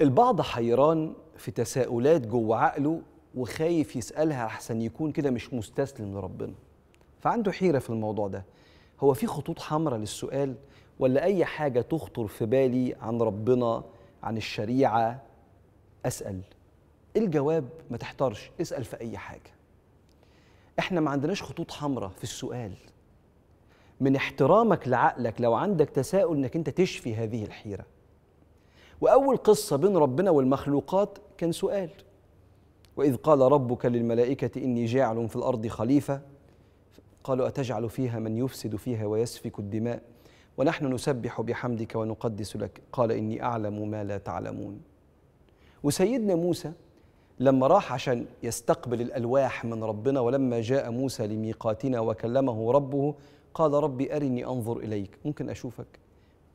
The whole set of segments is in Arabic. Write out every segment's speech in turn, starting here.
البعض حيران في تساؤلات جوه عقله وخايف يسألها أحسن يكون كده مش مستسلم لربنا فعنده حيرة في الموضوع ده هو في خطوط حمراء للسؤال ولا أي حاجة تخطر في بالي عن ربنا عن الشريعة أسأل الجواب ما تحتارش اسأل في أي حاجة احنا ما عندناش خطوط حمراء في السؤال من احترامك لعقلك لو عندك تساؤل انك انت تشفي هذه الحيره وأول قصة بين ربنا والمخلوقات كان سؤال وإذ قال ربك للملائكة إني جاعل في الأرض خليفة قالوا أتجعل فيها من يفسد فيها ويسفك الدماء ونحن نسبح بحمدك ونقدس لك قال إني أعلم ما لا تعلمون وسيدنا موسى لما راح عشان يستقبل الألواح من ربنا ولما جاء موسى لميقاتنا وكلمه ربه قال ربي أرني أنظر إليك ممكن أشوفك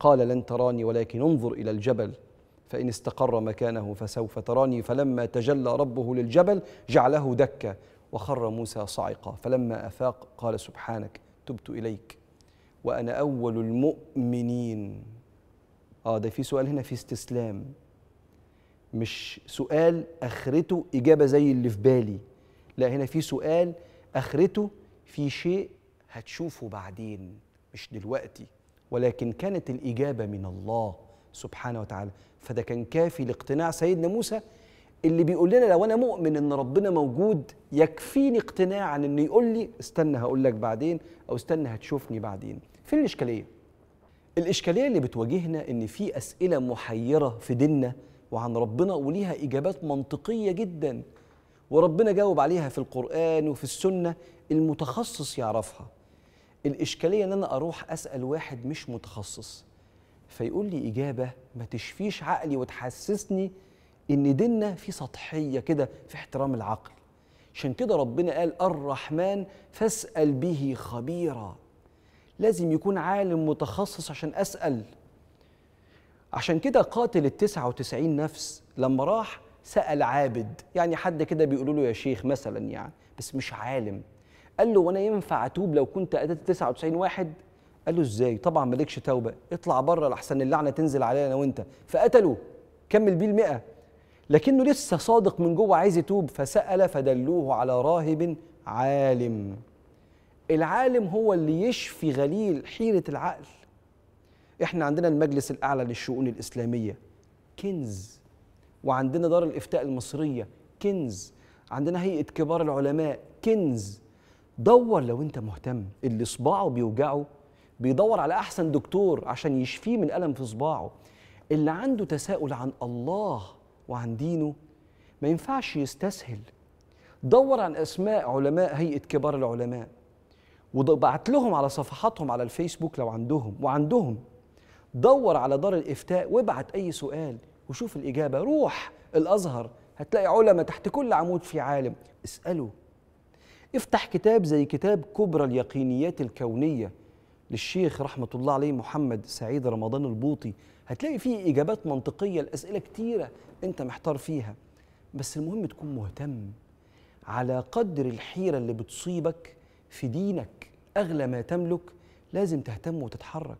قال لن تراني ولكن انظر إلى الجبل فإن استقر مكانه فسوف تراني فلما تجلى ربه للجبل جعله دكا وخر موسى صعقا فلما أفاق قال سبحانك تبت إليك وأنا أول المؤمنين آه ده في سؤال هنا في استسلام مش سؤال آخرته إجابة زي اللي في بالي لا هنا في سؤال آخرته في شيء هتشوفه بعدين مش دلوقتي ولكن كانت الإجابة من الله سبحانه وتعالى فده كان كافي لاقتناع سيدنا موسى اللي بيقول لنا لو انا مؤمن ان ربنا موجود يكفيني اقتناعا انه يقول لي استنى هقول لك بعدين او استنى هتشوفني بعدين فين الاشكاليه الاشكاليه اللي بتواجهنا ان في اسئله محيره في ديننا وعن ربنا وليها اجابات منطقيه جدا وربنا جاوب عليها في القران وفي السنه المتخصص يعرفها الاشكاليه ان انا اروح اسال واحد مش متخصص فيقول لي إجابة ما تشفيش عقلي وتحسسني إن ديننا في سطحية كده في احترام العقل عشان كده ربنا قال الرحمن فاسأل به خبيرا لازم يكون عالم متخصص عشان أسأل عشان كده قاتل التسعة وتسعين نفس لما راح سأل عابد يعني حد كده بيقولوا له يا شيخ مثلا يعني بس مش عالم قال له وانا ينفع اتوب لو كنت اداه 99 واحد قال له ازاي طبعا مالكش توبه اطلع بره لاحسن اللعنه تنزل علينا انا وانت فقتلوا كمل بيه المئة لكنه لسه صادق من جوه عايز يتوب فسال فدلوه على راهب عالم العالم هو اللي يشفي غليل حيره العقل احنا عندنا المجلس الاعلى للشؤون الاسلاميه كنز وعندنا دار الافتاء المصريه كنز عندنا هيئه كبار العلماء كنز دور لو انت مهتم اللي صباعه بيوجعه بيدور على احسن دكتور عشان يشفيه من الم في صباعه اللي عنده تساؤل عن الله وعن دينه ما ينفعش يستسهل دور عن اسماء علماء هيئه كبار العلماء وبعت لهم على صفحاتهم على الفيسبوك لو عندهم وعندهم دور على دار الافتاء وابعت اي سؤال وشوف الاجابه روح الازهر هتلاقي علماء تحت كل عمود في عالم اساله افتح كتاب زي كتاب كبرى اليقينيات الكونيه للشيخ رحمة الله عليه محمد سعيد رمضان البوطي هتلاقي فيه إجابات منطقية لأسئلة كتيرة أنت محتار فيها بس المهم تكون مهتم على قدر الحيرة اللي بتصيبك في دينك أغلى ما تملك لازم تهتم وتتحرك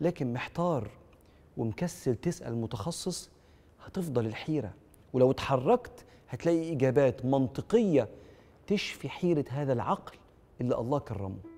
لكن محتار ومكسل تسأل متخصص هتفضل الحيرة ولو اتحركت هتلاقي إجابات منطقية تشفي حيرة هذا العقل اللي الله كرمه